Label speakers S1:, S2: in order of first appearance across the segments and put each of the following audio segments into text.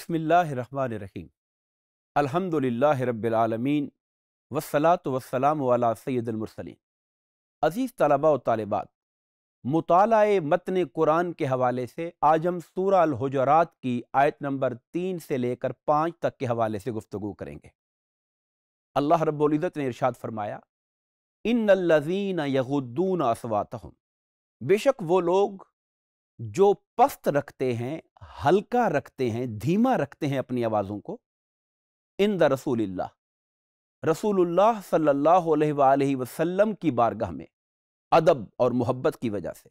S1: बसमीम अलहमदिल्ला रबालमीन वसलात वसलाम वाला सैदुलमरसलिन अज़ीज़ तलबा व तालबात मताल मतन कुरान के हवाले से आज हम सूरह की आयत नंबर तीन से लेकर पाँच तक के हवाले से गुफ्तु करेंगे अल्लाह रब्ज़त ने इरशाद फरमाया इन लजीन यगुद्दून असवात हम बेशक वो लोग जो पस्त रखते हैं हल्का रखते हैं धीमा रखते हैं अपनी आवाज़ों को इन द रसूल रसूलुल्लाह सल्लल्लाहु अलैहि वसल्लम की बारगाह में अदब और मोहब्बत की वजह से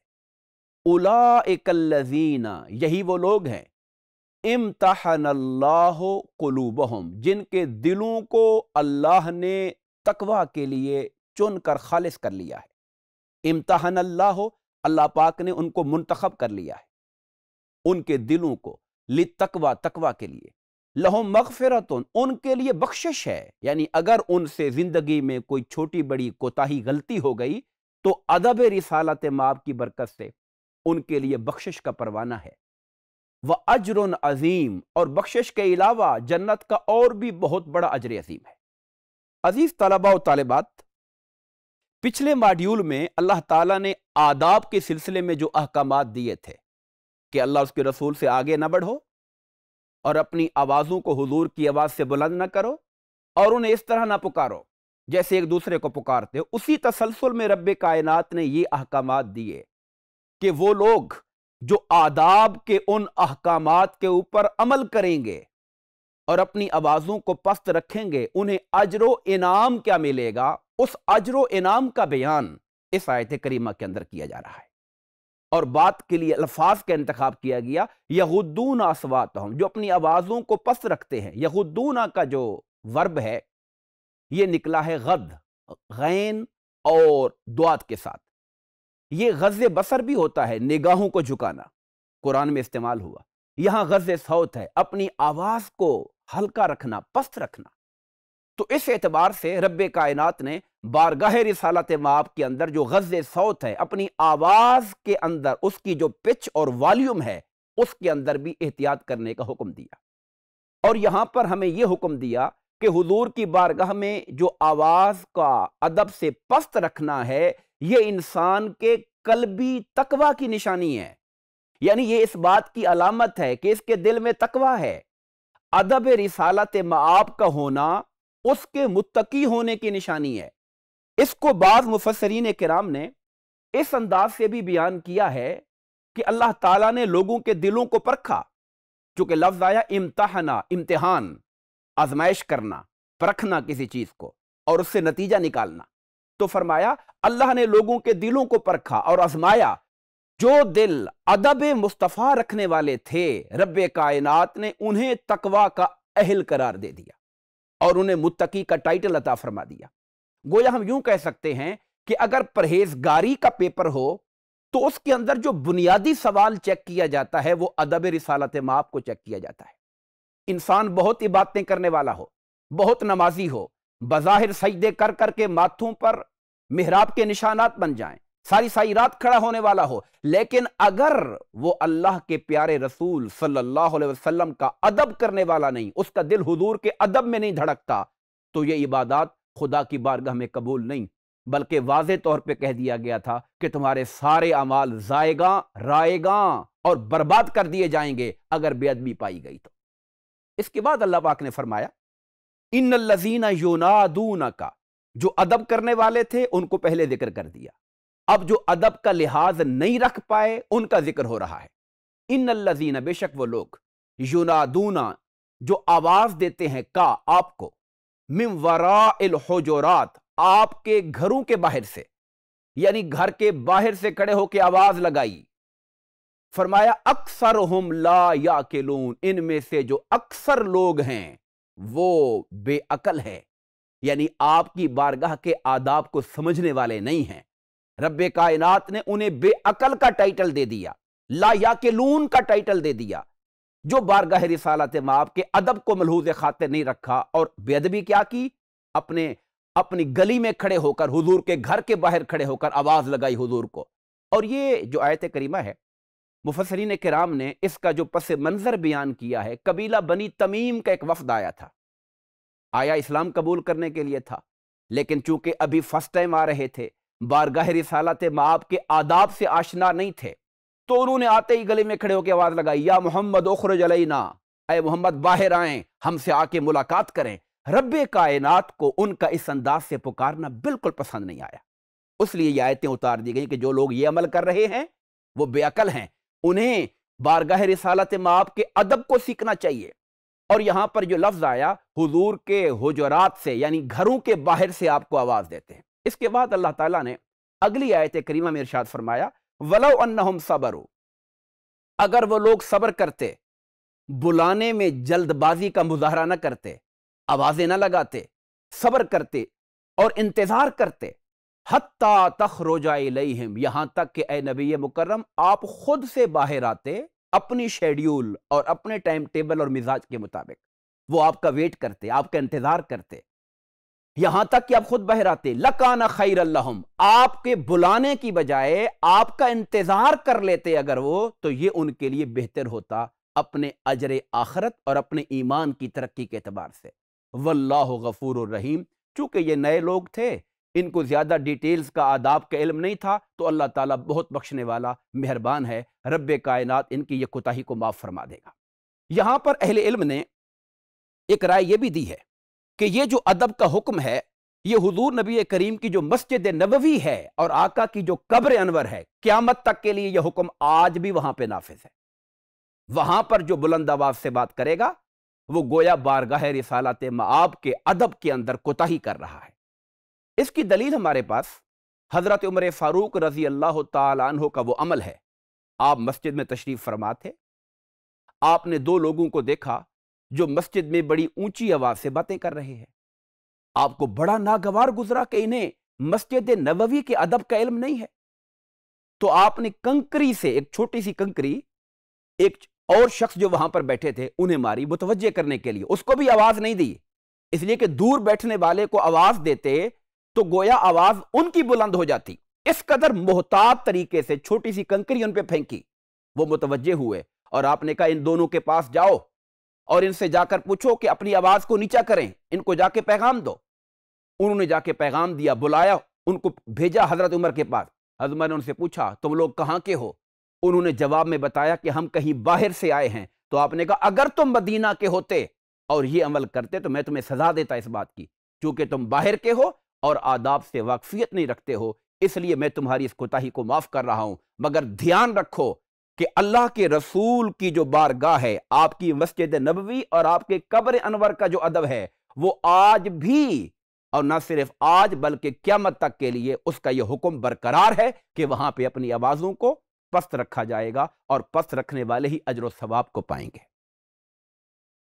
S1: उला यही वो लोग हैं इम्तहानल्लाह कलूबहम जिनके दिलों को अल्लाह ने तकवा के लिए चुन कर खालिस कर लिया है इम्तहान अल्लाह अल्लाह पाक ने उनको मुंतखब कर लिया है उनके दिलों को लि तकवा तकवा के लिए लहो मगफरत उनके लिए बख्शिश है यानी अगर उनसे ज़िंदगी में कोई छोटी बड़ी कोताही गलती हो गई तो अदब रिसालत माप की बरकत से उनके लिए बख्शिश का परवाना है वह अजर अजीम और बख्शिश के अलावा जन्नत का और भी बहुत बड़ा अजर अजीम है अजीज़ तलबा और तालबात पिछले मॉड्यूल में अल्लाह ताला ने आदाब के सिलसिले में जो अहकाम दिए थे कि अल्लाह उसके रसूल से आगे ना बढ़ो और अपनी आवाज़ों को हुजूर की आवाज़ से बुलंद न करो और उन्हें इस तरह ना पुकारो जैसे एक दूसरे को पुकारते हो उसी तसलसल में रब कायनत ने ये अहकाम दिए कि वो लोग जो आदाब के उन अहकाम के ऊपर अमल करेंगे और अपनी आवाज़ों को पस्त रखेंगे उन्हें अजर इनाम क्या मिलेगा उस अजर इनाम का बयान इस आयत करीमा के अंदर किया जा रहा है और बात के लिए अल्फाज का इंतखब किया गया यहुद्दून आसवात हम जो अपनी आवाज़ों को पस रखते हैं यहूदूना का जो वर्ब है ये निकला है गद गैन और दुआत के साथ ये गज़ बसर भी होता है निगाहों को झुकाना कुरान में इस्तेमाल हुआ यहां गज़ सौत है अपनी आवाज़ को हल्का रखना पस्त रखना तो इस एतबार से रब कायनात ने बारगाह रिसालत माप के अंदर जो गज़ सौत है अपनी आवाज़ के अंदर उसकी जो पिच और वॉल्यूम है उसके अंदर भी एहतियात करने का हुक्म दिया और यहां पर हमें यह हुक्म दिया कि हजूर की बारगाह में जो आवाज़ का अदब से पस्त रखना है यह इंसान के कलबी तकवा की निशानी है यानी यह इस बात की अलामत है कि इसके दिल में तकवा है अदब रिसालत माप का होना उसके मुत्तकी होने की निशानी है इसको बाद मुफसरीन कराम ने इस अंदाज से भी बयान किया है कि अल्लाह ताला ने लोगों के दिलों को परखा चूंकि लफ्ज आया इम्तहाना इम्तिहान आजमाइश करना परखना किसी चीज को और उससे नतीजा निकालना तो फरमाया अल्लाह ने लोगों के दिलों को परखा और आजमाया जो दिल अदब मुस्तफ़ा रखने वाले थे रब कायनात ने उन्हें तकवा का अहल करार दे दिया और उन्हें मुत्तकी का टाइटल अता फरमा दिया गोया हम यूं कह सकते हैं कि अगर परहेजगारी का पेपर हो तो उसके अंदर जो बुनियादी सवाल चेक किया जाता है वो अदब रिसालत माप को चेक किया जाता है इंसान बहुत बातें करने वाला हो बहुत नमाजी हो बज़ाहिर सजदे कर करके माथों पर मेहराब के निशानात बन जाएं सारी सारी रात खड़ा होने वाला हो लेकिन अगर वो अल्लाह के प्यारे रसूल सल्लल्लाहु अलैहि वसल्लम का अदब करने वाला नहीं उसका दिल हुजूर के अदब में नहीं धड़कता तो ये इबादत खुदा की बारगाह में कबूल नहीं बल्कि वाज तौर पे कह दिया गया था कि तुम्हारे सारे अमाल जाएगा रायगा और बर्बाद कर दिए जाएंगे अगर बेअदबी पाई गई तो इसके बाद अल्लाह पाक ने फरमाया इन लजीना का जो अदब करने वाले थे उनको पहले जिक्र कर दिया अब जो अदब का लिहाज नहीं रख पाए उनका जिक्र हो रहा है इन लजीन बेशक वो लोग युनादूना जो आवाज देते हैं का आपको मिमवरा होजोरात आपके घरों के बाहर से यानी घर के बाहर से खड़े होकर आवाज लगाई फरमाया अक्सर हम ला या के लून इनमें से जो अक्सर लोग हैं वो बेअकल है यानी आपकी बारगाह के आदाब को समझने वाले नहीं हैं रब कायनात ने उन्हें बेअकल का टाइटल दे दिया लाया के लून का टाइटल दे दिया जो बारगाह रिसालत माप के अदब को मलहूज खाते नहीं रखा और बेअदबी क्या की अपने अपनी गली में खड़े होकर हुजूर के घर के बाहर खड़े होकर आवाज लगाई हुजूर को और ये जो आयत करीमा है मुफसरीन कराम ने इसका जो पस मंजर बयान किया है कबीला बनी तमीम का एक वफद आया था आया इस्लाम कबूल करने के लिए था लेकिन चूंकि अभी फर्स्ट टाइम आ रहे थे बारगाह रिसालत माँ के आदाब से आशना नहीं थे तो उन्होंने आते ही गले में खड़े होकर आवाज़ लगाई या मोहम्मद ओखर अलैना अरे मोहम्मद बाहर आए हमसे आके मुलाकात करें रब कायनात को उनका इस अंदाज से पुकारना बिल्कुल पसंद नहीं आया उसलिए ये आयतें उतार दी गई कि जो लोग ये अमल कर रहे हैं वो बेअकल हैं उन्हें बारगाह रिसालत माप के अदब को सीखना चाहिए और यहाँ पर जो लफ्ज़ आया हजूर के हजरात से यानी घरों के बाहर से आपको आवाज़ देते हैं इसके बाद अल्लाह ताला ने अगली आयत करीमा में इरशाद फरमाया वलो अन्नहुम सबर अगर वो लोग सब्र करते बुलाने में जल्दबाजी का मुजाहरा ना करते आवाज़ें ना लगाते सब्र करते और इंतज़ार करते हत्ता तख रोजाइम यहां तक कि ए नबी मुकर्रम आप खुद से बाहर आते अपनी शेड्यूल और अपने टाइम टेबल और मिजाज के मुताबिक वो आपका वेट करते आपका इंतज़ार करते यहां तक कि आप खुद बहराते लकाना खैर अल्लाहम आपके बुलाने की बजाय आपका इंतजार कर लेते अगर वो तो ये उनके लिए बेहतर होता अपने अजर आखरत और अपने ईमान की तरक्की के अतबार से वल्लाह गफूर रहीम चूंकि ये नए लोग थे इनको ज़्यादा डिटेल्स का आदाब का इल्म नहीं था तो अल्लाह ताला बहुत बख्शने वाला मेहरबान है रब कायनात इनकी ये कुताही को माफ़ फरमा देगा यहां पर अहले इल्म ने एक राय यह भी दी है कि ये जो अदब का हुक्म है ये हुजूर नबी करीम की जो मस्जिद नबवी है और आका की जो कब्र अनवर है क्यामत तक के लिए यह हुक्म आज भी वहां पर नाफिज है वहां पर जो बुलंद आवाज से बात करेगा वो गोया बारगाह रिसालत मआब के अदब के अंदर कोताही कर रहा है इसकी दलील हमारे पास हज़रत उमर फ़ारूक रजी अल्लाह तहो का वो अमल है आप मस्जिद में तशरीफ़ फरमा थे आपने दो लोगों को देखा जो मस्जिद में बड़ी ऊंची आवाज से बातें कर रहे हैं आपको बड़ा नागवार गुजरा कि इन्हें मस्जिद नबवी के अदब का इल्म नहीं है तो आपने कंकरी से एक छोटी सी कंकरी एक और शख्स जो वहां पर बैठे थे उन्हें मारी मुतवजे करने के लिए उसको भी आवाज नहीं दी इसलिए कि दूर बैठने वाले को आवाज देते तो गोया आवाज उनकी बुलंद हो जाती इस कदर मोहतात तरीके से छोटी सी कंकरी उन पर फेंकी वो मुतवजे हुए और आपने कहा इन दोनों के पास जाओ और इनसे जाकर पूछो कि अपनी आवाज़ को नीचा करें इनको जाके पैगाम दो उन्होंने जाके पैगाम दिया बुलाया उनको भेजा हज़रत उमर के पास हज़रत उमर ने उनसे पूछा तुम लोग कहाँ के हो उन्होंने जवाब में बताया कि हम कहीं बाहर से आए हैं तो आपने कहा अगर तुम मदीना के होते और ये अमल करते तो मैं तुम्हें सजा देता इस बात की क्योंकि तुम बाहर के हो और आदाब से वाकफियत नहीं रखते हो इसलिए मैं तुम्हारी इस कोताही को माफ़ कर रहा हूं मगर ध्यान रखो कि अल्लाह के रसूल की जो बारगाह है आपकी मस्जिद नबवी और आपके कब्र अनवर का जो अदब है वो आज भी और ना सिर्फ आज बल्कि क्यामत तक के लिए उसका यह हुक्म बरकरार है कि वहां पर अपनी आवाजों को पस्त रखा जाएगा और पस्त रखने वाले ही अजर सवाब को पाएंगे